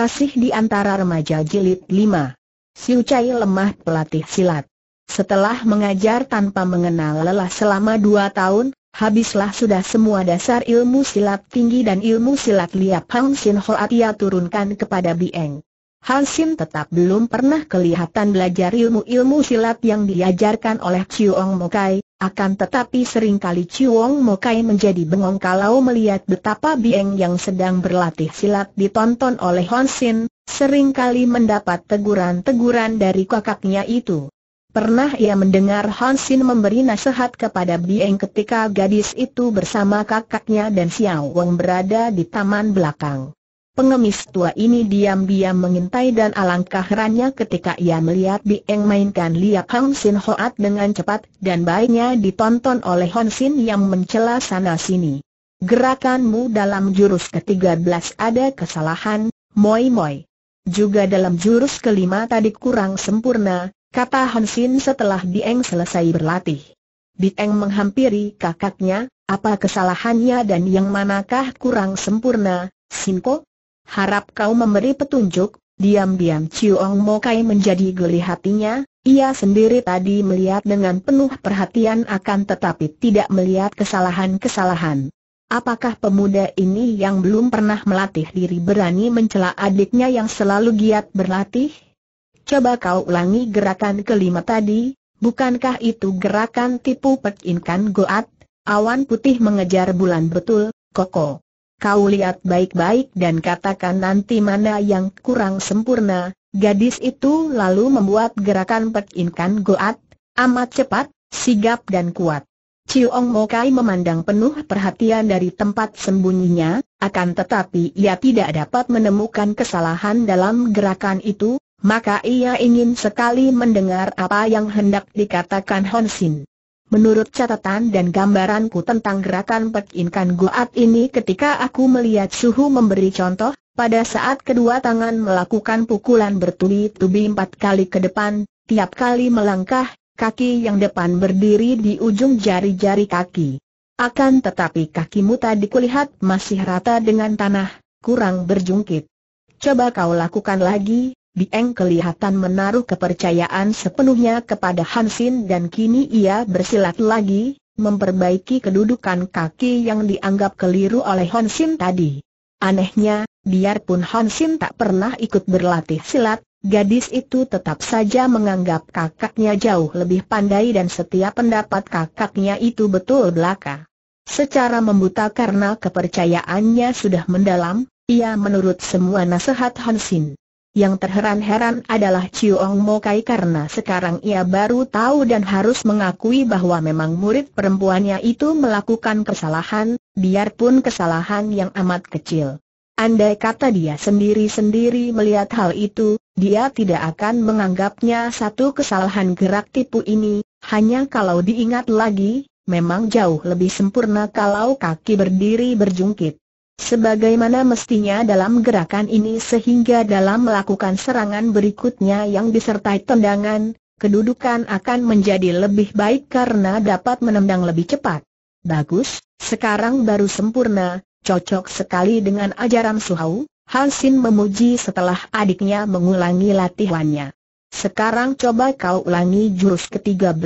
Kasih di antara remaja jilid lima. Siu Chai lemah pelatih silat. Setelah mengajar tanpa mengenal lelah selama dua tahun, habislah sudah semua dasar ilmu silat tinggi dan ilmu silat liap Hang Sin ia turunkan kepada Bieng. Hang Sin tetap belum pernah kelihatan belajar ilmu-ilmu silat yang diajarkan oleh Chiu Ong Mokai, akan tetapi seringkali Wong Mokai menjadi bengong kalau melihat betapa Bieng yang sedang berlatih silat ditonton oleh Honsin, seringkali mendapat teguran-teguran dari kakaknya itu. Pernah ia mendengar Honsin memberi nasihat kepada Bieng ketika gadis itu bersama kakaknya dan Xiao Wong berada di taman belakang. Pengemis tua ini diam-diam mengintai dan alangkah herannya ketika ia melihat Dieng mainkan liap Hang Sin Hoat dengan cepat dan baiknya ditonton oleh Hong Sin yang mencela sana-sini. Gerakanmu dalam jurus ke-13 ada kesalahan, Moi Moi. Juga dalam jurus kelima tadi kurang sempurna, kata Hong Sin setelah Dieng selesai berlatih. Dieng menghampiri kakaknya, apa kesalahannya dan yang manakah kurang sempurna, Sinko? Harap kau memberi petunjuk, diam-diam Mo Mokai menjadi geli hatinya, ia sendiri tadi melihat dengan penuh perhatian akan tetapi tidak melihat kesalahan-kesalahan. Apakah pemuda ini yang belum pernah melatih diri berani mencela adiknya yang selalu giat berlatih? Coba kau ulangi gerakan kelima tadi, bukankah itu gerakan tipu pekinkan goat, awan putih mengejar bulan betul, koko. Kau lihat baik-baik dan katakan nanti mana yang kurang sempurna. Gadis itu lalu membuat gerakan pekinkan goat, amat cepat, sigap dan kuat. Ciong Mokai memandang penuh perhatian dari tempat sembunyinya, akan tetapi ia tidak dapat menemukan kesalahan dalam gerakan itu, maka ia ingin sekali mendengar apa yang hendak dikatakan Hon Sin. Menurut catatan dan gambaranku tentang gerakan pekinkan Goat ini ketika aku melihat suhu memberi contoh, pada saat kedua tangan melakukan pukulan bertubi-tubi empat kali ke depan, tiap kali melangkah, kaki yang depan berdiri di ujung jari-jari kaki. Akan tetapi kakimu tadi kulihat masih rata dengan tanah, kurang berjungkit. Coba kau lakukan lagi, Bieng kelihatan menaruh kepercayaan sepenuhnya kepada Hansin dan kini ia bersilat lagi, memperbaiki kedudukan kaki yang dianggap keliru oleh Hansin tadi. Anehnya, biarpun Hansin tak pernah ikut berlatih silat, gadis itu tetap saja menganggap kakaknya jauh lebih pandai dan setiap pendapat kakaknya itu betul belaka. Secara membuta karena kepercayaannya sudah mendalam, ia menurut semua nasihat Hansin. Yang terheran-heran adalah Ong Mo Kai karena sekarang ia baru tahu dan harus mengakui bahwa memang murid perempuannya itu melakukan kesalahan, biarpun kesalahan yang amat kecil. Andai kata dia sendiri-sendiri melihat hal itu, dia tidak akan menganggapnya satu kesalahan gerak tipu ini, hanya kalau diingat lagi, memang jauh lebih sempurna kalau kaki berdiri berjungkit. Sebagaimana mestinya dalam gerakan ini sehingga dalam melakukan serangan berikutnya yang disertai tendangan, kedudukan akan menjadi lebih baik karena dapat menendang lebih cepat. Bagus, sekarang baru sempurna, cocok sekali dengan ajaran Suhau, Hansin memuji setelah adiknya mengulangi latihannya. Sekarang coba kau ulangi jurus ke-13,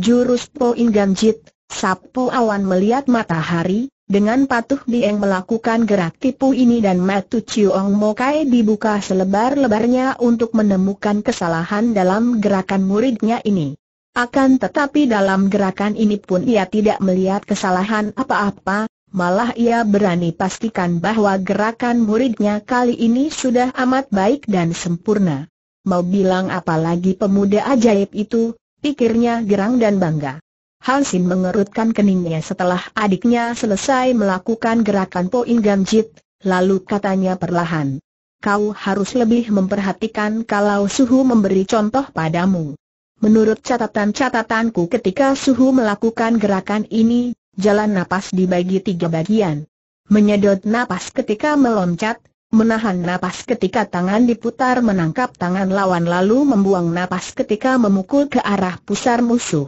jurus Poin Ganjit, Sapu Awan Melihat Matahari, dengan patuh Dieng melakukan gerak tipu ini dan Matu Chiong Mokai dibuka selebar-lebarnya untuk menemukan kesalahan dalam gerakan muridnya ini. Akan tetapi dalam gerakan ini pun ia tidak melihat kesalahan apa-apa, malah ia berani pastikan bahwa gerakan muridnya kali ini sudah amat baik dan sempurna. Mau bilang apalagi pemuda ajaib itu, pikirnya gerang dan bangga. Hansin mengerutkan keningnya setelah adiknya selesai melakukan gerakan poin gamjit, lalu katanya perlahan. Kau harus lebih memperhatikan kalau suhu memberi contoh padamu. Menurut catatan-catatanku ketika suhu melakukan gerakan ini, jalan napas dibagi tiga bagian. Menyedot napas ketika meloncat, menahan napas ketika tangan diputar menangkap tangan lawan lalu membuang napas ketika memukul ke arah pusar musuh.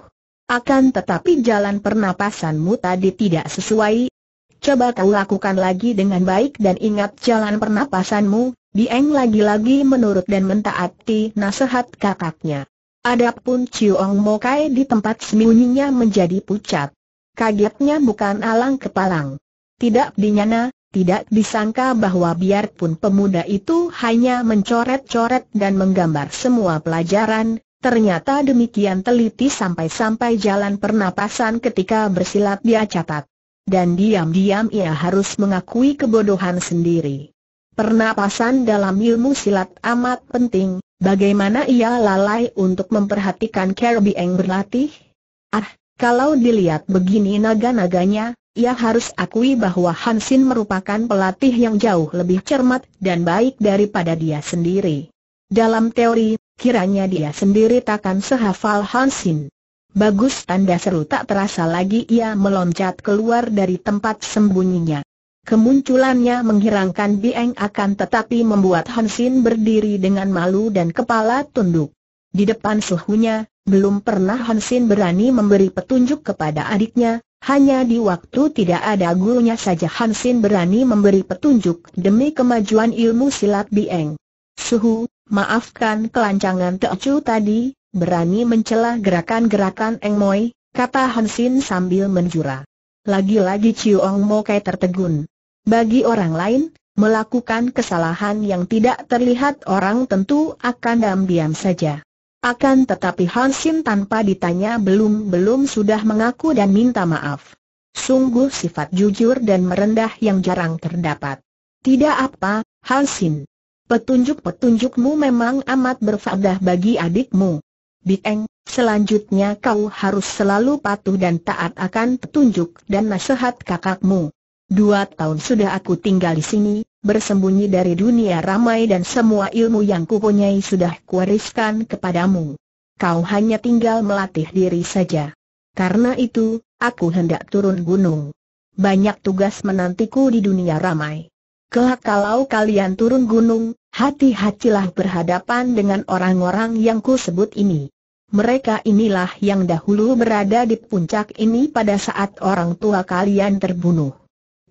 Akan tetapi jalan pernapasanmu tadi tidak sesuai. Coba kau lakukan lagi dengan baik dan ingat jalan pernapasanmu, Dieng lagi-lagi menurut dan mentaati nasihat kakaknya. Adapun Mo Mokai di tempat sembunyinya menjadi pucat. Kagetnya bukan alang kepalang. Tidak dinyana, tidak disangka bahwa biarpun pemuda itu hanya mencoret-coret dan menggambar semua pelajaran, Ternyata demikian teliti sampai-sampai jalan pernapasan ketika bersilat dia catat. Dan diam-diam ia harus mengakui kebodohan sendiri. Pernapasan dalam ilmu silat amat penting, bagaimana ia lalai untuk memperhatikan yang berlatih? Ah, kalau dilihat begini naga-naganya, ia harus akui bahwa Hansin merupakan pelatih yang jauh lebih cermat dan baik daripada dia sendiri. Dalam teori, kiranya dia sendiri takkan sehafal Hansin. Bagus tanda seru tak terasa lagi ia meloncat keluar dari tempat sembunyinya. Kemunculannya menghirangkan Bieng akan tetapi membuat Hansin berdiri dengan malu dan kepala tunduk. Di depan suhunya, belum pernah Hansin berani memberi petunjuk kepada adiknya, hanya di waktu tidak ada gurunya saja Hansin berani memberi petunjuk demi kemajuan ilmu silat Bieng. Suhu, Maafkan kelancangan Teocu tadi, berani mencelah gerakan-gerakan Eng Moi, kata Hansin sambil menjura. Lagi-lagi Chiu Mo Mokai tertegun. Bagi orang lain, melakukan kesalahan yang tidak terlihat orang tentu akan diam-diam saja. Akan tetapi Hansin tanpa ditanya belum-belum sudah mengaku dan minta maaf. Sungguh sifat jujur dan merendah yang jarang terdapat. Tidak apa, Hansin. Petunjuk-petunjukmu memang amat berfaedah bagi adikmu. Bieng, selanjutnya kau harus selalu patuh dan taat akan petunjuk dan nasihat kakakmu. Dua tahun sudah aku tinggal di sini, bersembunyi dari dunia ramai dan semua ilmu yang kupunyai sudah kuwariskan kepadamu. Kau hanya tinggal melatih diri saja. Karena itu, aku hendak turun gunung. Banyak tugas menantiku di dunia ramai. Kelak kalau kalian turun gunung, hati-hatilah berhadapan dengan orang-orang yang ku sebut ini. Mereka inilah yang dahulu berada di puncak ini pada saat orang tua kalian terbunuh.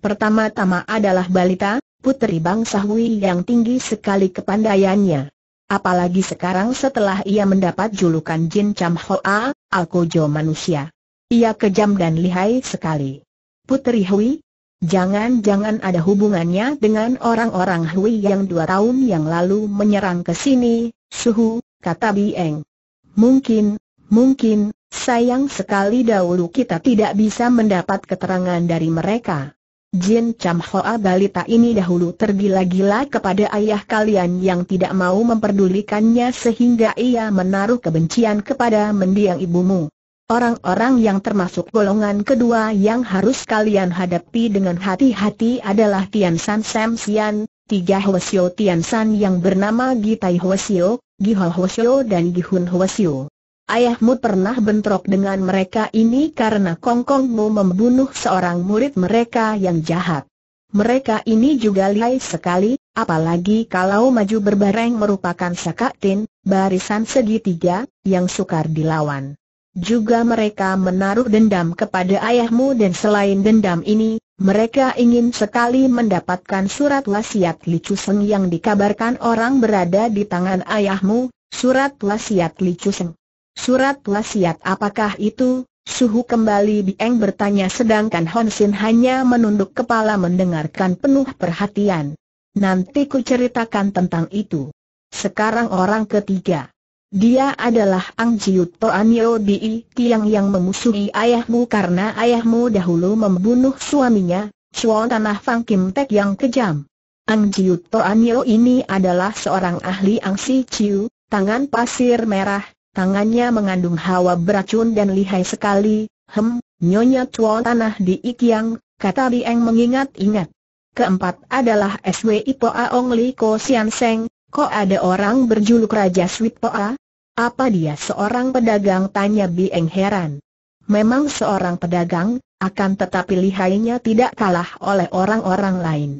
Pertama-tama adalah balita, putri bangsa Hui yang tinggi sekali kepandaiannya. Apalagi sekarang setelah ia mendapat julukan Jin Cham Hoa, Alkojo manusia. Ia kejam dan lihai sekali. Putri Hui, Jangan-jangan ada hubungannya dengan orang-orang Hui yang dua tahun yang lalu menyerang ke sini, suhu, kata Bieng. Mungkin, mungkin, sayang sekali dahulu kita tidak bisa mendapat keterangan dari mereka. Jin Cham Hoa balita ini dahulu tergila-gila kepada ayah kalian yang tidak mau memperdulikannya sehingga ia menaruh kebencian kepada mendiang ibumu. Orang-orang yang termasuk golongan kedua yang harus kalian hadapi dengan hati-hati adalah Tian San Sam Sian, tiga Hwasyo Tian San yang bernama Gitai Hwasyo, Gihol Hwasyo dan Gihun Hwasyo. Ayahmu pernah bentrok dengan mereka ini karena kongkongmu membunuh seorang murid mereka yang jahat. Mereka ini juga lihai sekali, apalagi kalau maju berbareng merupakan sakatin, barisan segitiga, yang sukar dilawan. Juga mereka menaruh dendam kepada ayahmu dan selain dendam ini, mereka ingin sekali mendapatkan surat wasiat Li Chuseng yang dikabarkan orang berada di tangan ayahmu, surat wasiat Li Chuseng. Surat wasiat apakah itu? Suhu kembali Bieng bertanya sedangkan Hon Sin hanya menunduk kepala mendengarkan penuh perhatian. Nanti ku ceritakan tentang itu. Sekarang orang ketiga. Dia adalah Ang Jiuto Anio Di Tiang yang memusuhi ayahmu karena ayahmu dahulu membunuh suaminya, Chuan Tanah Fang Kim Tek yang kejam. Ang Jiuto Anio ini adalah seorang ahli Ang Si Chiu, tangan pasir merah, tangannya mengandung hawa beracun dan lihai sekali, hem, nyonya Chuan Tanah Di Tiang, kata Dieng mengingat-ingat. Keempat adalah SWI Poa Aong Li Ko Sian Seng, Kok ada orang berjuluk Raja Poa? Apa dia seorang pedagang? Tanya Bieng heran. Memang seorang pedagang, akan tetapi lihainya tidak kalah oleh orang-orang lain.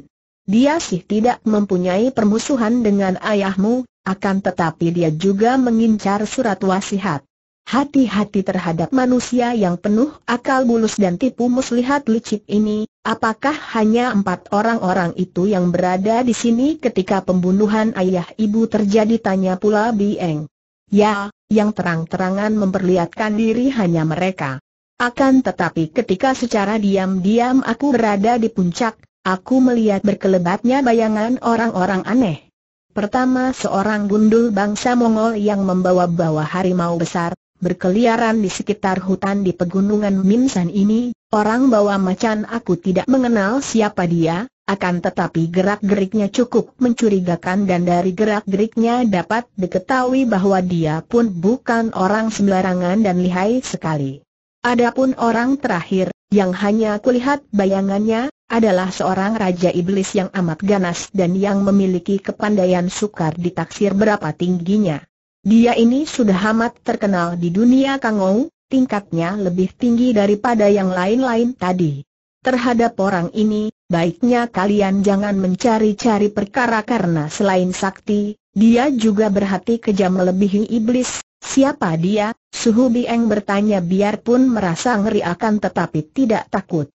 Dia sih tidak mempunyai permusuhan dengan ayahmu, akan tetapi dia juga mengincar surat wasihat. Hati-hati terhadap manusia yang penuh akal bulus dan tipu muslihat licik ini, apakah hanya empat orang-orang itu yang berada di sini ketika pembunuhan ayah ibu terjadi tanya pula Bieng. Ya, yang terang-terangan memperlihatkan diri hanya mereka. Akan tetapi ketika secara diam-diam aku berada di puncak, aku melihat berkelebatnya bayangan orang-orang aneh. Pertama seorang gundul bangsa Mongol yang membawa-bawa harimau besar, berkeliaran di sekitar hutan di pegunungan Minsan ini, orang bawa macan aku tidak mengenal siapa dia, akan tetapi gerak-geriknya cukup mencurigakan dan dari gerak-geriknya dapat diketahui bahwa dia pun bukan orang sembarangan dan lihai sekali. Adapun orang terakhir, yang hanya kulihat bayangannya, adalah seorang raja iblis yang amat ganas dan yang memiliki kepandaian sukar ditaksir berapa tingginya. Dia ini sudah amat terkenal di dunia Kangou, tingkatnya lebih tinggi daripada yang lain-lain tadi. Terhadap orang ini, baiknya kalian jangan mencari-cari perkara karena selain sakti, dia juga berhati kejam melebihi iblis. Siapa dia? Suhu Bieng bertanya biarpun merasa ngeri akan tetapi tidak takut.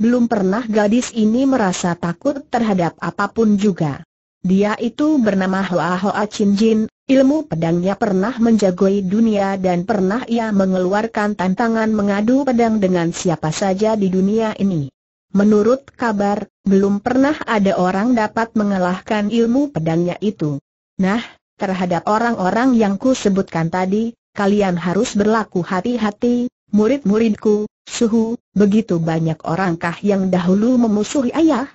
Belum pernah gadis ini merasa takut terhadap apapun juga. Dia itu bernama Hoa Hoa Chin Jin, ilmu pedangnya pernah menjagoi dunia dan pernah ia mengeluarkan tantangan mengadu pedang dengan siapa saja di dunia ini. Menurut kabar, belum pernah ada orang dapat mengalahkan ilmu pedangnya itu. Nah, terhadap orang-orang yang ku sebutkan tadi, kalian harus berlaku hati-hati, murid-muridku, suhu, begitu banyak orangkah yang dahulu memusuhi ayah?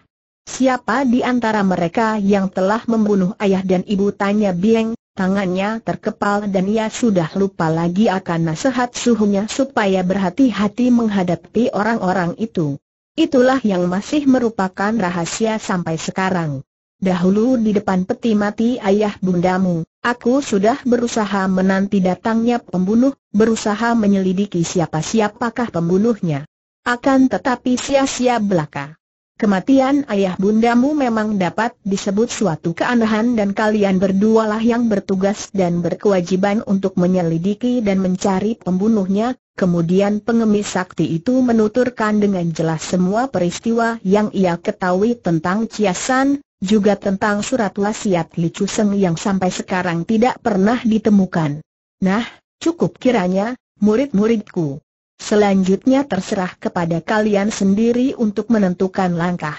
Siapa di antara mereka yang telah membunuh ayah dan ibu tanya Bieng, tangannya terkepal dan ia sudah lupa lagi akan nasihat suhunya supaya berhati-hati menghadapi orang-orang itu. Itulah yang masih merupakan rahasia sampai sekarang. Dahulu di depan peti mati ayah bundamu, aku sudah berusaha menanti datangnya pembunuh, berusaha menyelidiki siapa-siapakah pembunuhnya. Akan tetapi sia-sia belaka. Kematian ayah bundamu memang dapat disebut suatu keanehan dan kalian berdualah yang bertugas dan berkewajiban untuk menyelidiki dan mencari pembunuhnya. Kemudian pengemis sakti itu menuturkan dengan jelas semua peristiwa yang ia ketahui tentang Ciasan, juga tentang surat wasiat Li Chuseng yang sampai sekarang tidak pernah ditemukan. Nah, cukup kiranya, murid-muridku. Selanjutnya terserah kepada kalian sendiri untuk menentukan langkah.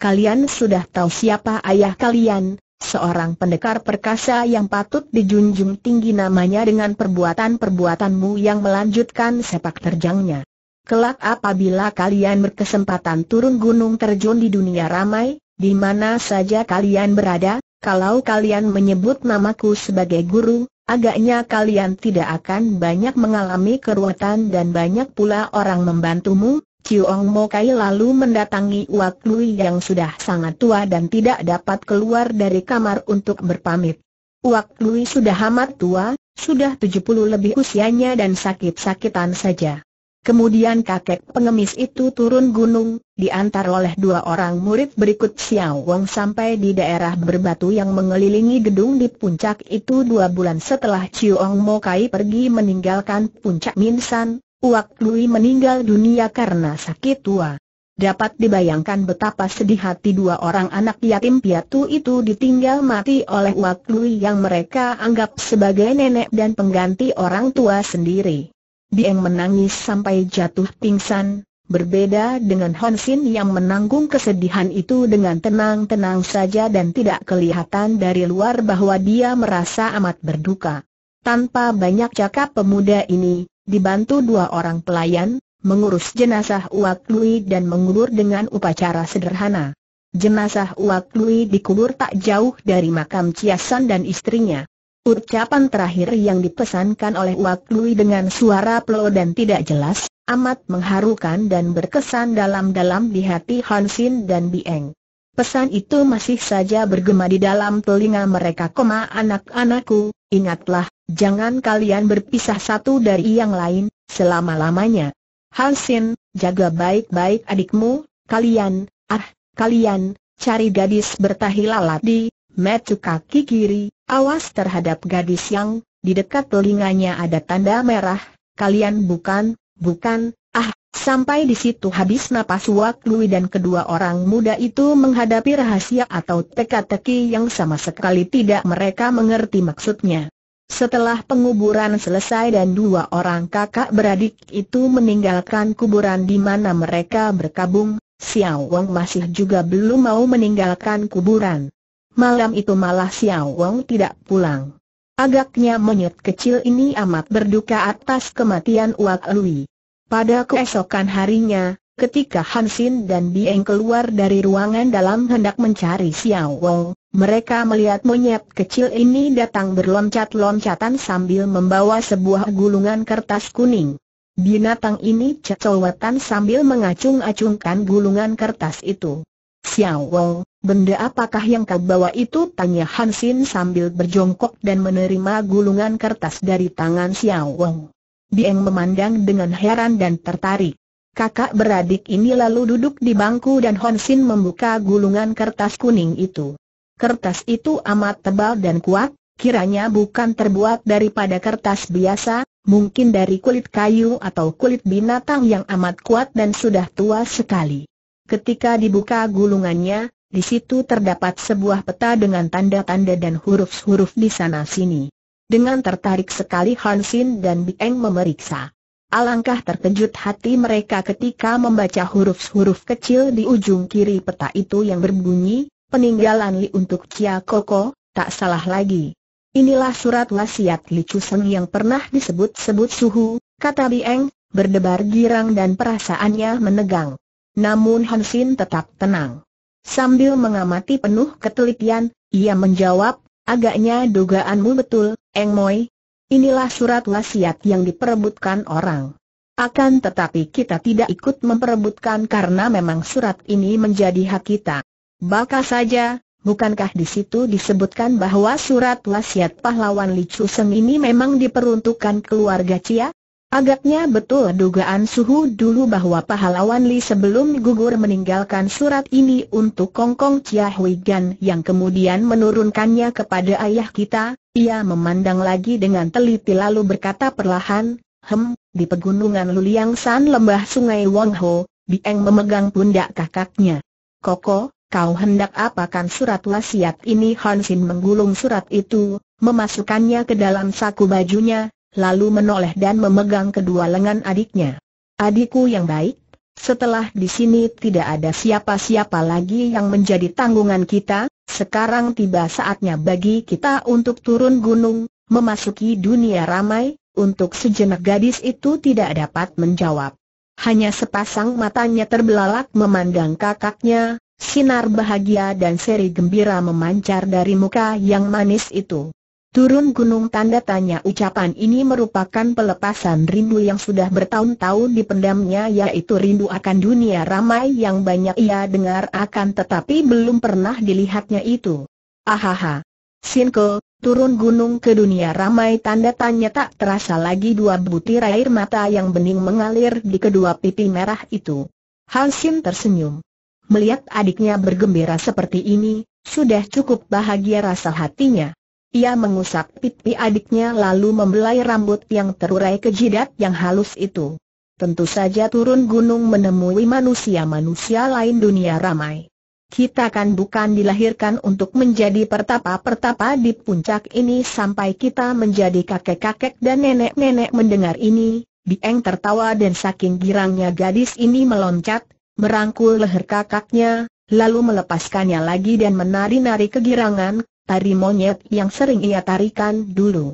Kalian sudah tahu siapa ayah kalian, seorang pendekar perkasa yang patut dijunjung tinggi namanya dengan perbuatan-perbuatanmu yang melanjutkan sepak terjangnya. Kelak apabila kalian berkesempatan turun gunung terjun di dunia ramai, di mana saja kalian berada, kalau kalian menyebut namaku sebagai guru, Agaknya kalian tidak akan banyak mengalami keruatan dan banyak pula orang membantumu, Chiong Kai lalu mendatangi Wak Lui yang sudah sangat tua dan tidak dapat keluar dari kamar untuk berpamit. Wak Lui sudah amat tua, sudah 70 lebih usianya dan sakit-sakitan saja. Kemudian kakek pengemis itu turun gunung, diantar oleh dua orang murid berikut Xiao Wang sampai di daerah berbatu yang mengelilingi gedung di puncak itu dua bulan setelah Ong Mo Kai pergi meninggalkan puncak Minsan, Uak Lui meninggal dunia karena sakit tua. Dapat dibayangkan betapa sedih hati dua orang anak yatim piatu itu ditinggal mati oleh Uak Lui yang mereka anggap sebagai nenek dan pengganti orang tua sendiri. Dieng menangis sampai jatuh pingsan, berbeda dengan Honsin yang menanggung kesedihan itu dengan tenang-tenang saja dan tidak kelihatan dari luar bahwa dia merasa amat berduka. Tanpa banyak cakap pemuda ini, dibantu dua orang pelayan, mengurus jenazah Uak Lui dan mengubur dengan upacara sederhana. Jenazah Uak Lui dikubur tak jauh dari makam Ciasan dan istrinya. Ucapan terakhir yang dipesankan oleh Wak Lui dengan suara peluh dan tidak jelas, amat mengharukan dan berkesan dalam-dalam di hati Hansin dan Bieng. Pesan itu masih saja bergema di dalam telinga mereka. Koma anak-anakku, ingatlah, jangan kalian berpisah satu dari yang lain, selama-lamanya. Hansin, jaga baik-baik adikmu, kalian, ah, kalian, cari gadis bertahi lalat di, Metu kaki kiri, awas terhadap gadis yang, di dekat telinganya ada tanda merah, kalian bukan, bukan, ah, sampai di situ habis napas Wak Lui dan kedua orang muda itu menghadapi rahasia atau teka-teki yang sama sekali tidak mereka mengerti maksudnya. Setelah penguburan selesai dan dua orang kakak beradik itu meninggalkan kuburan di mana mereka berkabung, Xiao Wang masih juga belum mau meninggalkan kuburan malam itu malah Xiao Wang tidak pulang. Agaknya monyet kecil ini amat berduka atas kematian Wak Lui. Pada keesokan harinya, ketika Hansin dan Bieng keluar dari ruangan dalam hendak mencari Xiao Wang, mereka melihat monyet kecil ini datang berloncat-loncatan sambil membawa sebuah gulungan kertas kuning. Binatang ini cecowetan sambil mengacung-acungkan gulungan kertas itu. Xiao Wong, benda apakah yang kau bawa itu? Tanya Hansin sambil berjongkok dan menerima gulungan kertas dari tangan Xiao Wong. Dieng memandang dengan heran dan tertarik. Kakak beradik ini lalu duduk di bangku dan Hansin membuka gulungan kertas kuning itu. Kertas itu amat tebal dan kuat, kiranya bukan terbuat daripada kertas biasa, mungkin dari kulit kayu atau kulit binatang yang amat kuat dan sudah tua sekali. Ketika dibuka gulungannya, di situ terdapat sebuah peta dengan tanda-tanda dan huruf-huruf di sana-sini. Dengan tertarik sekali Hansin dan Bieng memeriksa. Alangkah terkejut hati mereka ketika membaca huruf-huruf kecil di ujung kiri peta itu yang berbunyi, peninggalan Li untuk Cia Koko, tak salah lagi. Inilah surat wasiat Li Chuseng yang pernah disebut-sebut suhu, kata Bieng, berdebar girang dan perasaannya menegang. Namun Hansin tetap tenang. Sambil mengamati penuh ketelitian, ia menjawab, agaknya dugaanmu betul, Eng Moi. Inilah surat wasiat yang diperebutkan orang. Akan tetapi kita tidak ikut memperebutkan karena memang surat ini menjadi hak kita. Baka saja, bukankah di situ disebutkan bahwa surat wasiat pahlawan Licu Seng ini memang diperuntukkan keluarga Cia? Agaknya betul dugaan suhu dulu bahwa pahlawan Li sebelum gugur meninggalkan surat ini untuk Kongkong Chia Hui Gan yang kemudian menurunkannya kepada ayah kita, ia memandang lagi dengan teliti lalu berkata perlahan, Hem, di pegunungan Luliang San lembah sungai Wong Ho, Bieng memegang pundak kakaknya. Koko, kau hendak apakan surat wasiat ini Hansin menggulung surat itu, memasukkannya ke dalam saku bajunya, lalu menoleh dan memegang kedua lengan adiknya. Adikku yang baik, setelah di sini tidak ada siapa-siapa lagi yang menjadi tanggungan kita, sekarang tiba saatnya bagi kita untuk turun gunung, memasuki dunia ramai, untuk sejenak gadis itu tidak dapat menjawab. Hanya sepasang matanya terbelalak memandang kakaknya, sinar bahagia dan seri gembira memancar dari muka yang manis itu. Turun gunung tanda tanya ucapan ini merupakan pelepasan rindu yang sudah bertahun-tahun dipendamnya yaitu rindu akan dunia ramai yang banyak ia dengar akan tetapi belum pernah dilihatnya itu. Ahaha. Sinko, turun gunung ke dunia ramai tanda tanya tak terasa lagi dua butir air mata yang bening mengalir di kedua pipi merah itu. Hansin tersenyum. Melihat adiknya bergembira seperti ini, sudah cukup bahagia rasa hatinya. Ia mengusap pipi adiknya lalu membelai rambut yang terurai ke jidat yang halus itu. Tentu saja turun gunung menemui manusia-manusia lain dunia ramai. Kita kan bukan dilahirkan untuk menjadi pertapa-pertapa di puncak ini sampai kita menjadi kakek-kakek dan nenek-nenek mendengar ini, Dieng tertawa dan saking girangnya gadis ini meloncat, merangkul leher kakaknya, lalu melepaskannya lagi dan menari-nari kegirangan, tari monyet yang sering ia tarikan dulu.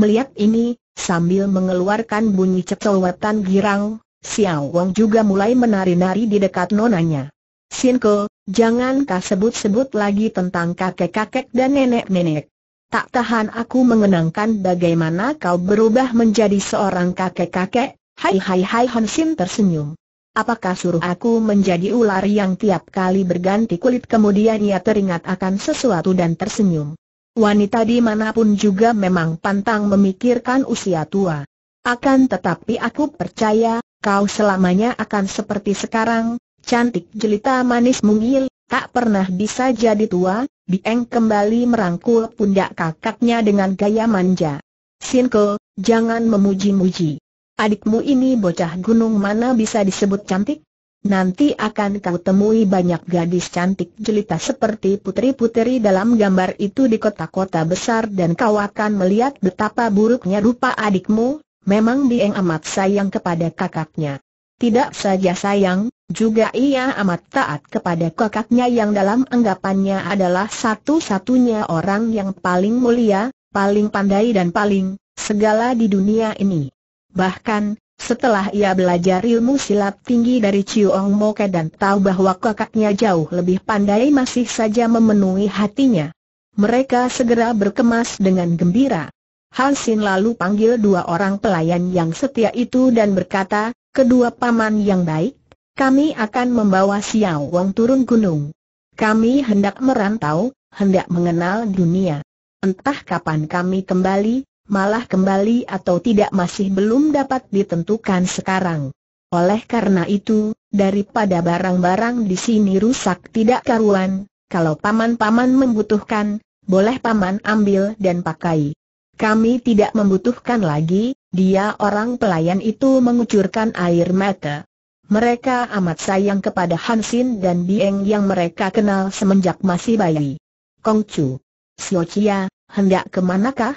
Melihat ini, sambil mengeluarkan bunyi cecowetan girang, Xiao Wong juga mulai menari-nari di dekat nonanya. Sinko, jangan kau sebut-sebut lagi tentang kakek-kakek dan nenek-nenek. Tak tahan aku mengenangkan bagaimana kau berubah menjadi seorang kakek-kakek, hai hai hai Hansin tersenyum. Apakah suruh aku menjadi ular yang tiap kali berganti kulit kemudian ia teringat akan sesuatu dan tersenyum? Wanita dimanapun juga memang pantang memikirkan usia tua. Akan tetapi aku percaya, kau selamanya akan seperti sekarang, cantik jelita manis mungil, tak pernah bisa jadi tua, Bieng kembali merangkul pundak kakaknya dengan gaya manja. Sinko, jangan memuji-muji adikmu ini bocah gunung mana bisa disebut cantik? Nanti akan kau temui banyak gadis cantik jelita seperti putri-putri dalam gambar itu di kota-kota besar dan kau akan melihat betapa buruknya rupa adikmu, memang dia amat sayang kepada kakaknya. Tidak saja sayang, juga ia amat taat kepada kakaknya yang dalam anggapannya adalah satu-satunya orang yang paling mulia, paling pandai dan paling segala di dunia ini. Bahkan, setelah ia belajar ilmu silat tinggi dari Ong Moke dan tahu bahwa kakaknya jauh lebih pandai masih saja memenuhi hatinya. Mereka segera berkemas dengan gembira. Hansin lalu panggil dua orang pelayan yang setia itu dan berkata, kedua paman yang baik, kami akan membawa Xiao Wang turun gunung. Kami hendak merantau, hendak mengenal dunia. Entah kapan kami kembali, malah kembali atau tidak masih belum dapat ditentukan sekarang. Oleh karena itu, daripada barang-barang di sini rusak tidak karuan, kalau paman-paman membutuhkan, boleh paman ambil dan pakai. Kami tidak membutuhkan lagi, dia orang pelayan itu mengucurkan air mata. Mereka amat sayang kepada Hansin dan Bieng yang mereka kenal semenjak masih bayi. Kongcu, Xiaochia, hendak kemanakah?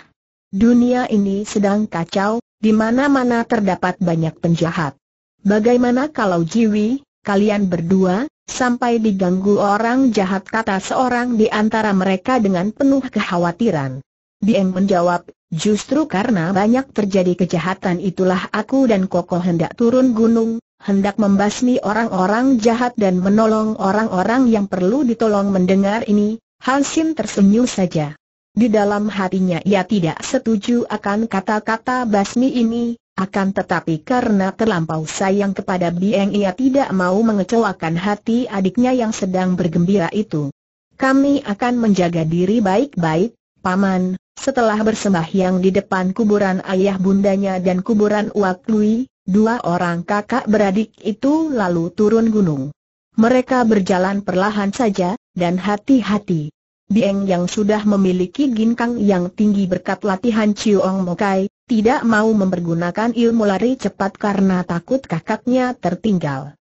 Dunia ini sedang kacau, di mana-mana terdapat banyak penjahat. Bagaimana kalau Jiwi, kalian berdua, sampai diganggu orang jahat kata seorang di antara mereka dengan penuh kekhawatiran. Dieng menjawab, justru karena banyak terjadi kejahatan itulah aku dan Koko hendak turun gunung, hendak membasmi orang-orang jahat dan menolong orang-orang yang perlu ditolong mendengar ini, Hansin tersenyum saja. Di dalam hatinya ia tidak setuju akan kata-kata basmi ini, akan tetapi karena terlampau sayang kepada Bieng ia tidak mau mengecewakan hati adiknya yang sedang bergembira itu. Kami akan menjaga diri baik-baik, Paman, setelah bersembahyang di depan kuburan ayah bundanya dan kuburan Uak Lui, dua orang kakak beradik itu lalu turun gunung. Mereka berjalan perlahan saja, dan hati-hati. Bieng yang sudah memiliki ginkang yang tinggi berkat latihan Chiong Mokai, tidak mau mempergunakan ilmu lari cepat karena takut kakaknya tertinggal.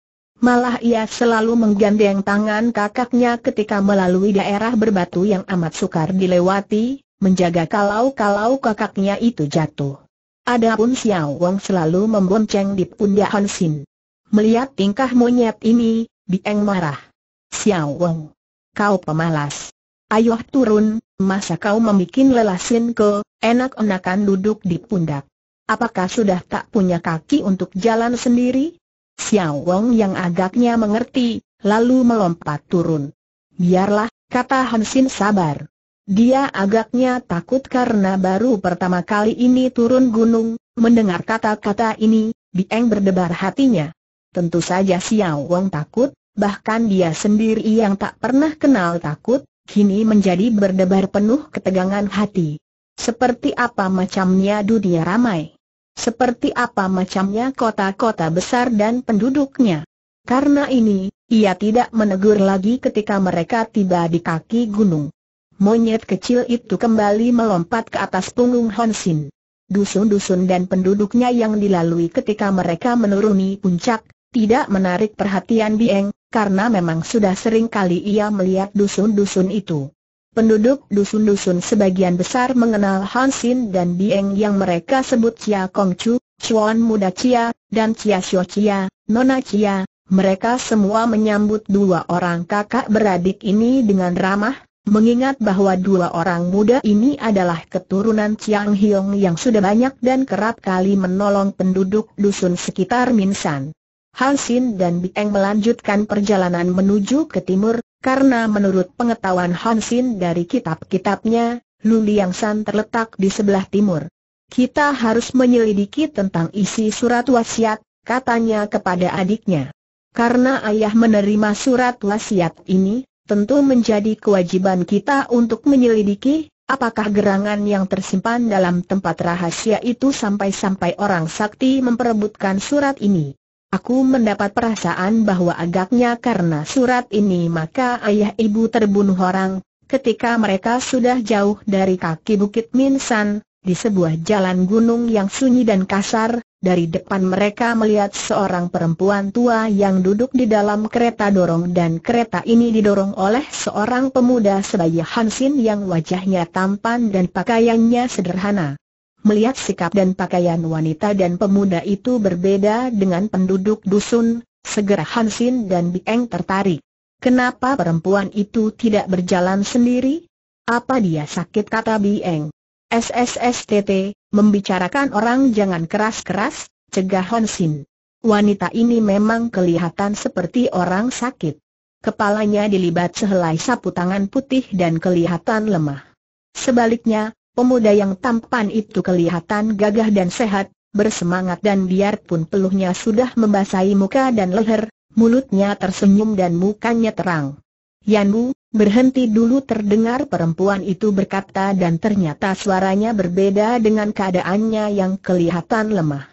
Malah ia selalu menggandeng tangan kakaknya ketika melalui daerah berbatu yang amat sukar dilewati, menjaga kalau-kalau kakaknya itu jatuh. Adapun Xiao Wang selalu membonceng di pundak Han Melihat tingkah monyet ini, Bieng marah. Xiao Wang, kau pemalas. Ayuh turun, masa kau membuat lelasin ke, enak-enakan duduk di pundak. Apakah sudah tak punya kaki untuk jalan sendiri? Xiao Wong yang agaknya mengerti, lalu melompat turun. Biarlah, kata Hansin sabar. Dia agaknya takut karena baru pertama kali ini turun gunung, mendengar kata-kata ini, Bieng berdebar hatinya. Tentu saja Xiao Wong takut, bahkan dia sendiri yang tak pernah kenal takut, kini menjadi berdebar penuh ketegangan hati. Seperti apa macamnya dunia ramai? Seperti apa macamnya kota-kota besar dan penduduknya? Karena ini, ia tidak menegur lagi ketika mereka tiba di kaki gunung. Monyet kecil itu kembali melompat ke atas punggung Honsin. Dusun-dusun dan penduduknya yang dilalui ketika mereka menuruni puncak, tidak menarik perhatian Bieng, karena memang sudah sering kali ia melihat dusun-dusun itu. Penduduk dusun-dusun sebagian besar mengenal Hansin dan Bieng yang mereka sebut Chia Kong Chu, Chuan Muda Chia, dan Chia Xiao Chia, Nona Chia. Mereka semua menyambut dua orang kakak beradik ini dengan ramah, Mengingat bahwa dua orang muda ini adalah keturunan Chiang Hiong yang sudah banyak dan kerap kali menolong penduduk dusun sekitar Minsan. Hansin dan Bieng melanjutkan perjalanan menuju ke timur, karena menurut pengetahuan Hansin dari kitab-kitabnya, Luliang San terletak di sebelah timur. Kita harus menyelidiki tentang isi surat wasiat, katanya kepada adiknya. Karena ayah menerima surat wasiat ini, tentu menjadi kewajiban kita untuk menyelidiki apakah gerangan yang tersimpan dalam tempat rahasia itu sampai-sampai orang sakti memperebutkan surat ini. Aku mendapat perasaan bahwa agaknya karena surat ini maka ayah ibu terbunuh orang, ketika mereka sudah jauh dari kaki Bukit Minsan, di sebuah jalan gunung yang sunyi dan kasar, dari depan mereka melihat seorang perempuan tua yang duduk di dalam kereta dorong dan kereta ini didorong oleh seorang pemuda sebagai Hansin yang wajahnya tampan dan pakaiannya sederhana. Melihat sikap dan pakaian wanita dan pemuda itu berbeda dengan penduduk dusun, segera Hansin dan Bieng tertarik. Kenapa perempuan itu tidak berjalan sendiri? Apa dia sakit kata Bieng? SSSTT, membicarakan orang jangan keras-keras, cegah Hansin. Wanita ini memang kelihatan seperti orang sakit. Kepalanya dilibat sehelai sapu tangan putih dan kelihatan lemah. Sebaliknya, Pemuda yang tampan itu kelihatan gagah dan sehat, bersemangat dan biarpun peluhnya sudah membasahi muka dan leher, mulutnya tersenyum dan mukanya terang. Yanbu, berhenti dulu terdengar perempuan itu berkata dan ternyata suaranya berbeda dengan keadaannya yang kelihatan lemah.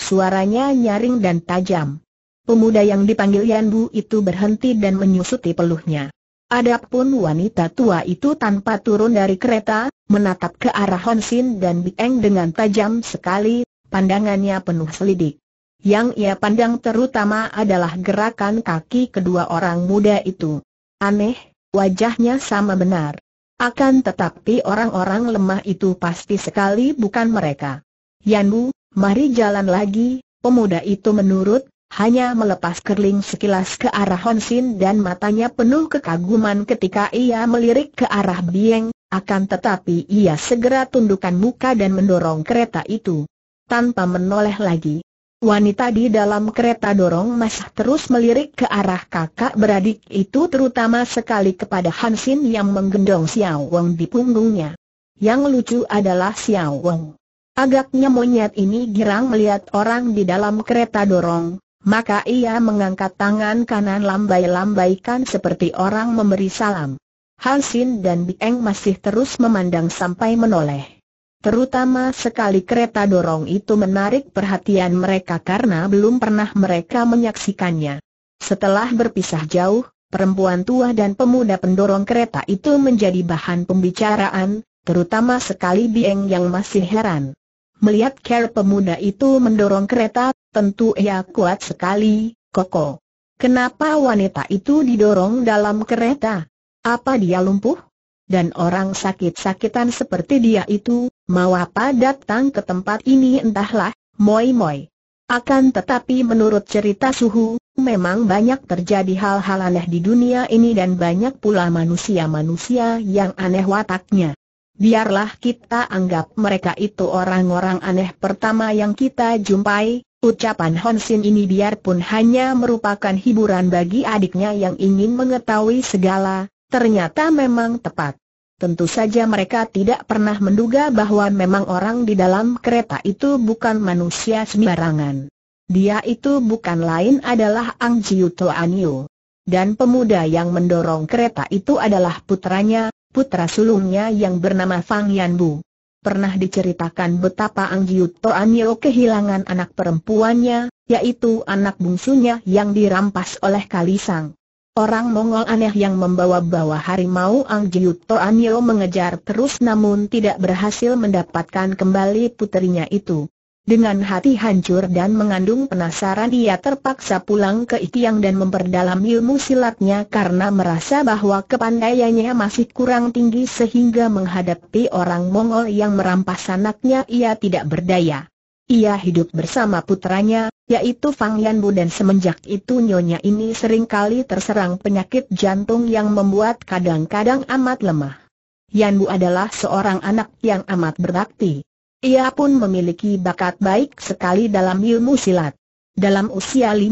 Suaranya nyaring dan tajam. Pemuda yang dipanggil Yanbu itu berhenti dan menyusuti peluhnya. Adapun wanita tua itu tanpa turun dari kereta, menatap ke arah Honsin dan Bieng dengan tajam sekali, pandangannya penuh selidik. Yang ia pandang terutama adalah gerakan kaki kedua orang muda itu. Aneh, wajahnya sama benar. Akan tetapi orang-orang lemah itu pasti sekali bukan mereka. Yanbu, mari jalan lagi, pemuda itu menurut, hanya melepas kerling sekilas ke arah Honsin dan matanya penuh kekaguman ketika ia melirik ke arah Bieng, akan tetapi ia segera tundukkan muka dan mendorong kereta itu. Tanpa menoleh lagi. Wanita di dalam kereta dorong masih terus melirik ke arah kakak beradik itu terutama sekali kepada Hansin yang menggendong Xiao Wang di punggungnya. Yang lucu adalah Xiao Wang. Agaknya monyet ini girang melihat orang di dalam kereta dorong, maka ia mengangkat tangan kanan lambai-lambaikan seperti orang memberi salam. Hansin dan Bieng masih terus memandang sampai menoleh. Terutama sekali kereta dorong itu menarik perhatian mereka karena belum pernah mereka menyaksikannya. Setelah berpisah jauh, perempuan tua dan pemuda pendorong kereta itu menjadi bahan pembicaraan, terutama sekali Bieng yang masih heran. Melihat care pemuda itu mendorong kereta, tentu ia kuat sekali, Koko. Kenapa wanita itu didorong dalam kereta? Apa dia lumpuh? Dan orang sakit-sakitan seperti dia itu, mau apa datang ke tempat ini entahlah, moi-moi. Akan tetapi menurut cerita suhu, memang banyak terjadi hal-hal aneh di dunia ini dan banyak pula manusia-manusia yang aneh wataknya. Biarlah kita anggap mereka itu orang-orang aneh pertama yang kita jumpai, Ucapan Honsin ini biarpun hanya merupakan hiburan bagi adiknya yang ingin mengetahui segala, Ternyata memang tepat. Tentu saja mereka tidak pernah menduga bahwa memang orang di dalam kereta itu bukan manusia sembarangan. Dia itu bukan lain adalah Ang Jiu Anio. Dan pemuda yang mendorong kereta itu adalah putranya, putra sulungnya yang bernama Fang Yanbu. Pernah diceritakan betapa Ang Jiu Anio kehilangan anak perempuannya, yaitu anak bungsunya yang dirampas oleh Kalisang. Orang Mongol aneh yang membawa-bawa harimau Ang Jiut mengejar terus namun tidak berhasil mendapatkan kembali puterinya itu. Dengan hati hancur dan mengandung penasaran ia terpaksa pulang ke Itiang dan memperdalam ilmu silatnya karena merasa bahwa kepandaiannya masih kurang tinggi sehingga menghadapi orang Mongol yang merampas anaknya ia tidak berdaya. Ia hidup bersama putranya, yaitu Fang Yanbu dan semenjak itu nyonya ini sering kali terserang penyakit jantung yang membuat kadang-kadang amat lemah. Yanbu adalah seorang anak yang amat berbakti. Ia pun memiliki bakat baik sekali dalam ilmu silat. Dalam usia 15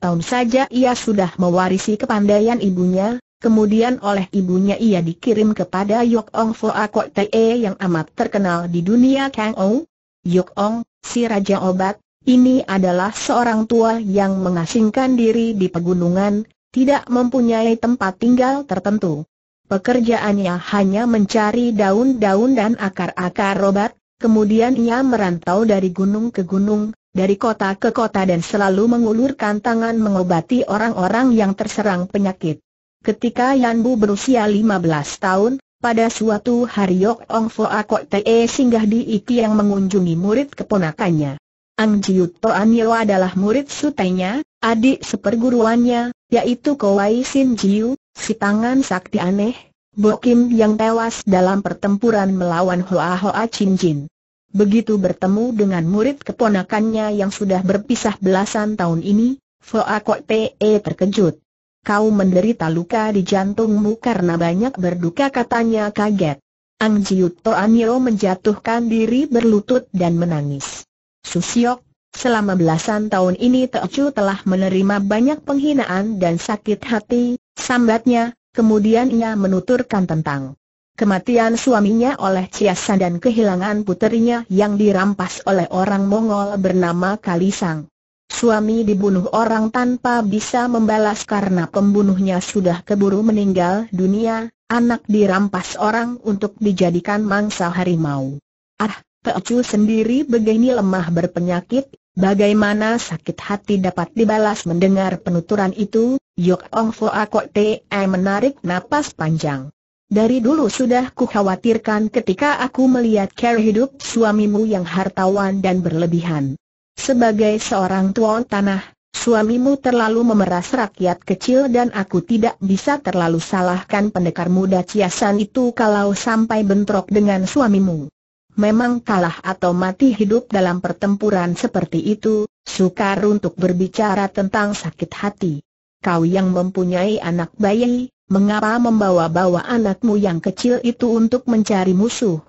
tahun saja ia sudah mewarisi kepandaian ibunya, kemudian oleh ibunya ia dikirim kepada Yok Ong Fo Akok Te e yang amat terkenal di dunia Kang Ou. Yok Ong, si Raja Obat, ini adalah seorang tua yang mengasingkan diri di pegunungan, tidak mempunyai tempat tinggal tertentu. Pekerjaannya hanya mencari daun-daun dan akar-akar obat, kemudian ia merantau dari gunung ke gunung, dari kota ke kota dan selalu mengulurkan tangan mengobati orang-orang yang terserang penyakit. Ketika Yanbu berusia 15 tahun, pada suatu hari Yok Ong Foa Kok Te e singgah di Iki yang mengunjungi murid keponakannya. Ang Jiut Toan Yeo adalah murid sutenya, adik seperguruannya, yaitu Kowai Sin Jiu, si tangan sakti aneh, Bo Kim yang tewas dalam pertempuran melawan Hoa Hoa Chin Jin. Begitu bertemu dengan murid keponakannya yang sudah berpisah belasan tahun ini, Foa Kok Te e terkejut kau menderita luka di jantungmu karena banyak berduka katanya kaget. Ang Jiut Toanio menjatuhkan diri berlutut dan menangis. Susiok, selama belasan tahun ini Teocu telah menerima banyak penghinaan dan sakit hati, sambatnya, kemudian ia menuturkan tentang kematian suaminya oleh Ciasan dan kehilangan puterinya yang dirampas oleh orang Mongol bernama Kalisang. Suami dibunuh orang tanpa bisa membalas karena pembunuhnya sudah keburu meninggal dunia, anak dirampas orang untuk dijadikan mangsa harimau. Ah, peocu sendiri begini lemah berpenyakit, bagaimana sakit hati dapat dibalas mendengar penuturan itu, Yok Ong Fo Ako Te eh, menarik napas panjang. Dari dulu sudah kukhawatirkan ketika aku melihat cara hidup suamimu yang hartawan dan berlebihan. Sebagai seorang tuan tanah, suamimu terlalu memeras rakyat kecil dan aku tidak bisa terlalu salahkan pendekar muda Ciasan itu kalau sampai bentrok dengan suamimu. Memang kalah atau mati hidup dalam pertempuran seperti itu, sukar untuk berbicara tentang sakit hati. Kau yang mempunyai anak bayi, mengapa membawa-bawa anakmu yang kecil itu untuk mencari musuh?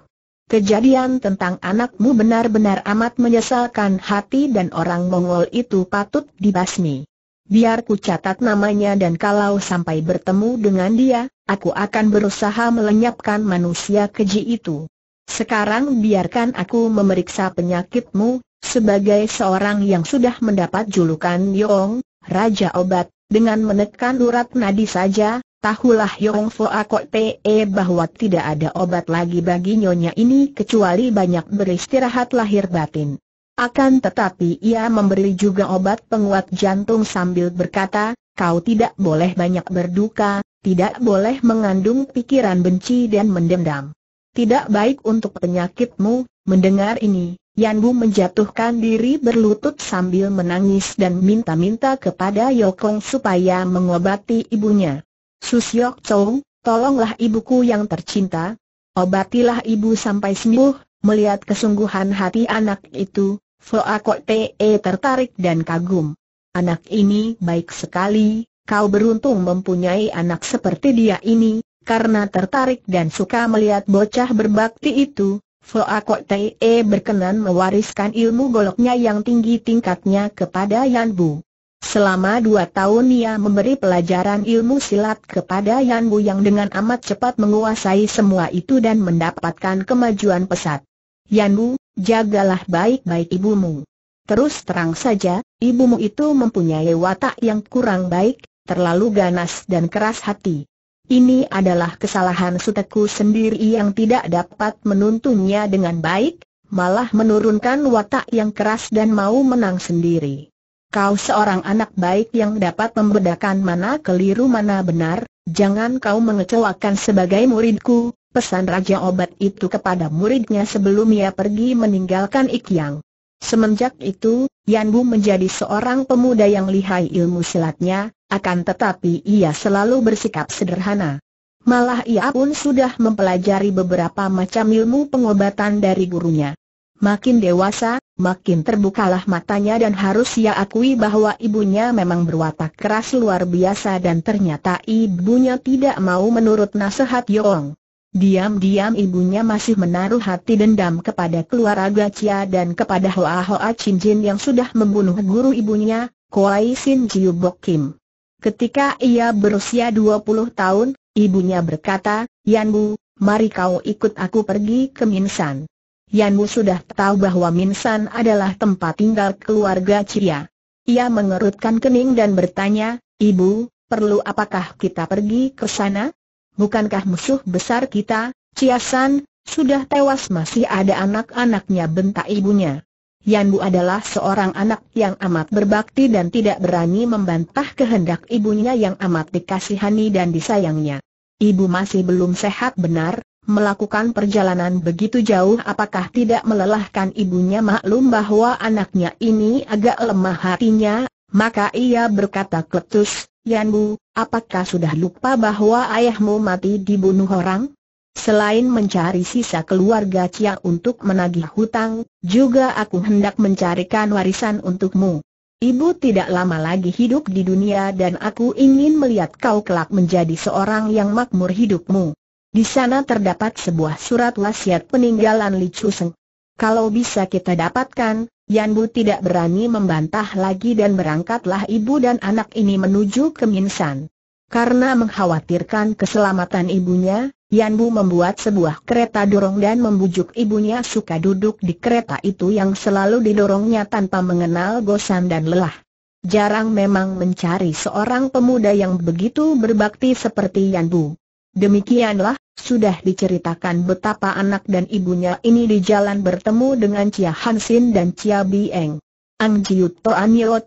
Kejadian tentang anakmu benar-benar amat menyesalkan hati dan orang Mongol itu patut dibasmi. Biar ku catat namanya dan kalau sampai bertemu dengan dia, aku akan berusaha melenyapkan manusia keji itu. Sekarang biarkan aku memeriksa penyakitmu, sebagai seorang yang sudah mendapat julukan Yong, Raja Obat, dengan menekan urat nadi saja, Tahulah Yong Akok pe bahwa tidak ada obat lagi bagi nyonya ini kecuali banyak beristirahat lahir batin. Akan tetapi ia memberi juga obat penguat jantung sambil berkata, kau tidak boleh banyak berduka, tidak boleh mengandung pikiran benci dan mendendam. Tidak baik untuk penyakitmu, mendengar ini, Yanbu menjatuhkan diri berlutut sambil menangis dan minta-minta kepada Yokong supaya mengobati ibunya. Susyok Chong, tolonglah ibuku yang tercinta, obatilah ibu sampai sembuh, melihat kesungguhan hati anak itu, Foa Te e tertarik dan kagum. Anak ini baik sekali, kau beruntung mempunyai anak seperti dia ini, karena tertarik dan suka melihat bocah berbakti itu, Foa Te e berkenan mewariskan ilmu goloknya yang tinggi tingkatnya kepada Yan Bu. Selama dua tahun ia memberi pelajaran ilmu silat kepada Yan Bu yang dengan amat cepat menguasai semua itu dan mendapatkan kemajuan pesat. Yan Bu, jagalah baik-baik ibumu. Terus terang saja, ibumu itu mempunyai watak yang kurang baik, terlalu ganas dan keras hati. Ini adalah kesalahan suteku sendiri yang tidak dapat menuntunnya dengan baik, malah menurunkan watak yang keras dan mau menang sendiri kau seorang anak baik yang dapat membedakan mana keliru mana benar, jangan kau mengecewakan sebagai muridku, pesan Raja Obat itu kepada muridnya sebelum ia pergi meninggalkan Ikyang. Semenjak itu, Yanbu menjadi seorang pemuda yang lihai ilmu silatnya, akan tetapi ia selalu bersikap sederhana. Malah ia pun sudah mempelajari beberapa macam ilmu pengobatan dari gurunya. Makin dewasa, makin terbukalah matanya dan harus ia akui bahwa ibunya memang berwatak keras luar biasa dan ternyata ibunya tidak mau menurut nasihat Yong. Diam-diam ibunya masih menaruh hati dendam kepada keluarga Cia dan kepada Hoa Hoa Chin Jin yang sudah membunuh guru ibunya, Kuai Sin Jiu Bok Kim. Ketika ia berusia 20 tahun, ibunya berkata, Yan Bu, mari kau ikut aku pergi ke Minsan. Wu sudah tahu bahwa Minsan adalah tempat tinggal keluarga Cia. Ia mengerutkan kening dan bertanya, Ibu, perlu apakah kita pergi ke sana? Bukankah musuh besar kita, Cia San, sudah tewas masih ada anak-anaknya bentak ibunya. Yanbu adalah seorang anak yang amat berbakti dan tidak berani membantah kehendak ibunya yang amat dikasihani dan disayangnya. Ibu masih belum sehat benar, Melakukan perjalanan begitu jauh apakah tidak melelahkan ibunya maklum bahwa anaknya ini agak lemah hatinya, maka ia berkata kletus, Yanbu, apakah sudah lupa bahwa ayahmu mati dibunuh orang? Selain mencari sisa keluarga Cia untuk menagih hutang, juga aku hendak mencarikan warisan untukmu. Ibu tidak lama lagi hidup di dunia dan aku ingin melihat kau kelak menjadi seorang yang makmur hidupmu. Di sana terdapat sebuah surat wasiat peninggalan Li Chu Seng. Kalau bisa kita dapatkan, Yan Bu tidak berani membantah lagi dan berangkatlah ibu dan anak ini menuju ke Minsan. Karena mengkhawatirkan keselamatan ibunya, Yan Bu membuat sebuah kereta dorong dan membujuk ibunya suka duduk di kereta itu yang selalu didorongnya tanpa mengenal gosan dan lelah. Jarang memang mencari seorang pemuda yang begitu berbakti seperti Yan Bu. Demikianlah, sudah diceritakan betapa anak dan ibunya ini di jalan bertemu dengan Chia Hansin dan Chia Bieng. Ang Jiut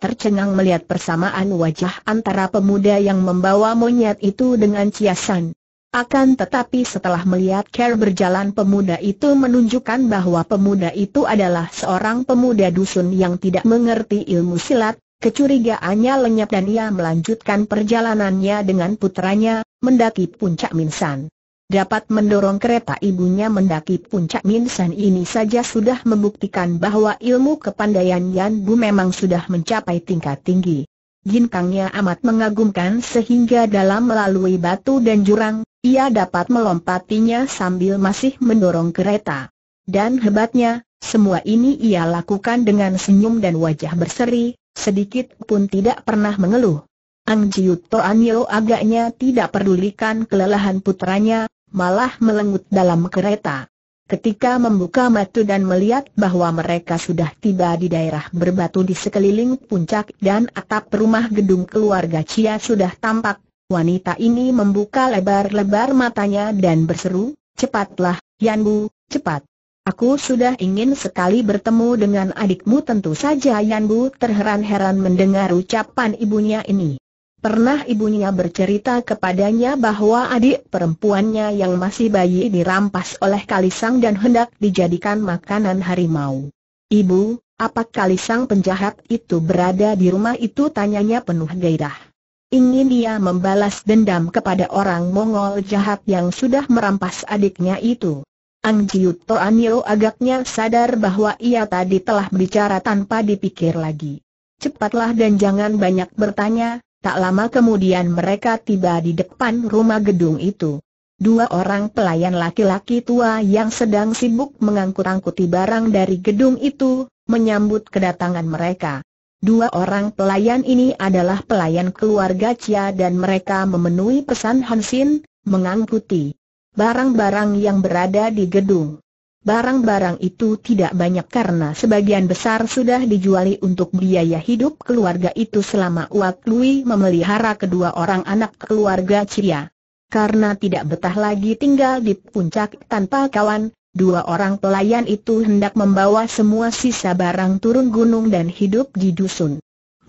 tercengang melihat persamaan wajah antara pemuda yang membawa monyet itu dengan Chia San. Akan tetapi setelah melihat Ker berjalan pemuda itu menunjukkan bahwa pemuda itu adalah seorang pemuda dusun yang tidak mengerti ilmu silat, Kecurigaannya lenyap dan ia melanjutkan perjalanannya dengan putranya, mendaki puncak Minsan. Dapat mendorong kereta ibunya mendaki puncak Minsan ini saja sudah membuktikan bahwa ilmu kepandaian Yan Bu memang sudah mencapai tingkat tinggi. Ginkangnya amat mengagumkan sehingga dalam melalui batu dan jurang, ia dapat melompatinya sambil masih mendorong kereta. Dan hebatnya, semua ini ia lakukan dengan senyum dan wajah berseri, sedikit pun tidak pernah mengeluh. Ang Jiu Toanyo agaknya tidak pedulikan kelelahan putranya, malah melengut dalam kereta. Ketika membuka mata dan melihat bahwa mereka sudah tiba di daerah berbatu di sekeliling puncak dan atap rumah gedung keluarga Cia sudah tampak, wanita ini membuka lebar-lebar matanya dan berseru, cepatlah, Yanbu, cepat. Aku sudah ingin sekali bertemu dengan adikmu tentu saja Yan Bu terheran-heran mendengar ucapan ibunya ini. Pernah ibunya bercerita kepadanya bahwa adik perempuannya yang masih bayi dirampas oleh Kalisang dan hendak dijadikan makanan harimau. Ibu, apa Kalisang penjahat itu berada di rumah itu tanyanya penuh gairah. Ingin dia membalas dendam kepada orang Mongol jahat yang sudah merampas adiknya itu. Ang Jiuto Anio agaknya sadar bahwa ia tadi telah bicara tanpa dipikir lagi. Cepatlah dan jangan banyak bertanya, tak lama kemudian mereka tiba di depan rumah gedung itu. Dua orang pelayan laki-laki tua yang sedang sibuk mengangkut-angkuti barang dari gedung itu, menyambut kedatangan mereka. Dua orang pelayan ini adalah pelayan keluarga Cia dan mereka memenuhi pesan Hansin, mengangkuti barang-barang yang berada di gedung. Barang-barang itu tidak banyak karena sebagian besar sudah dijuali untuk biaya hidup keluarga itu selama Wak Lui memelihara kedua orang anak keluarga Cia. Karena tidak betah lagi tinggal di puncak tanpa kawan, dua orang pelayan itu hendak membawa semua sisa barang turun gunung dan hidup di dusun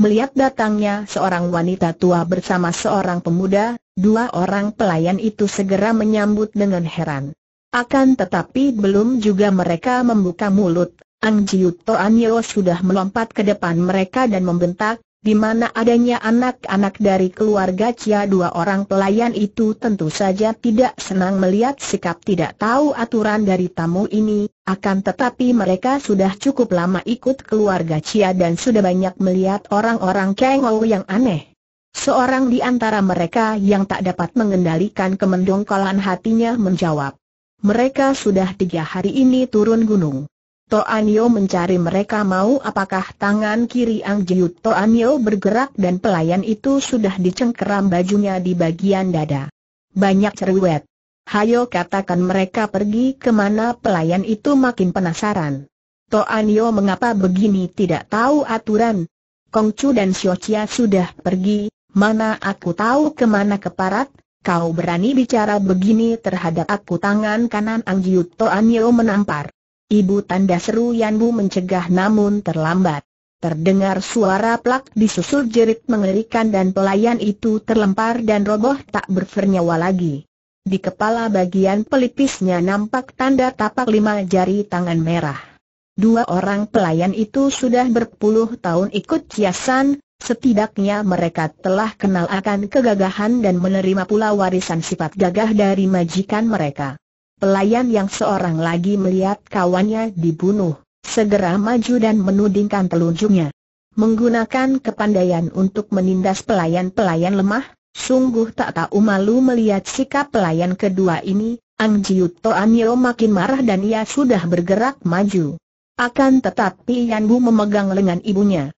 melihat datangnya seorang wanita tua bersama seorang pemuda, dua orang pelayan itu segera menyambut dengan heran. Akan tetapi belum juga mereka membuka mulut, Ang Jiu Toan Yeo sudah melompat ke depan mereka dan membentak, di mana adanya anak-anak dari keluarga Cia dua orang pelayan itu tentu saja tidak senang melihat sikap tidak tahu aturan dari tamu ini, akan tetapi mereka sudah cukup lama ikut keluarga Cia dan sudah banyak melihat orang-orang Kengou yang aneh. Seorang di antara mereka yang tak dapat mengendalikan kemendongkolan hatinya menjawab. Mereka sudah tiga hari ini turun gunung. Toanio mencari mereka mau apakah tangan kiri Ang Jiut Toanio bergerak dan pelayan itu sudah dicengkeram bajunya di bagian dada. Banyak cerewet. Hayo katakan mereka pergi kemana pelayan itu makin penasaran. Toanio mengapa begini tidak tahu aturan. Kongcu dan Chia sudah pergi, mana aku tahu kemana keparat? kau berani bicara begini terhadap aku tangan kanan Ang Jiut Toanio menampar. Ibu tanda seru Yanbu mencegah namun terlambat. Terdengar suara plak disusul jerit mengerikan dan pelayan itu terlempar dan roboh tak bernyawa lagi. Di kepala bagian pelipisnya nampak tanda tapak lima jari tangan merah. Dua orang pelayan itu sudah berpuluh tahun ikut ciasan, setidaknya mereka telah kenal akan kegagahan dan menerima pula warisan sifat gagah dari majikan mereka. Pelayan yang seorang lagi melihat kawannya dibunuh, segera maju dan menudingkan telunjuknya. Menggunakan kepandaian untuk menindas pelayan-pelayan lemah, sungguh tak tahu malu melihat sikap pelayan kedua ini, Ang Jiu Toanio makin marah dan ia sudah bergerak maju. Akan tetapi Yan Bu memegang lengan ibunya.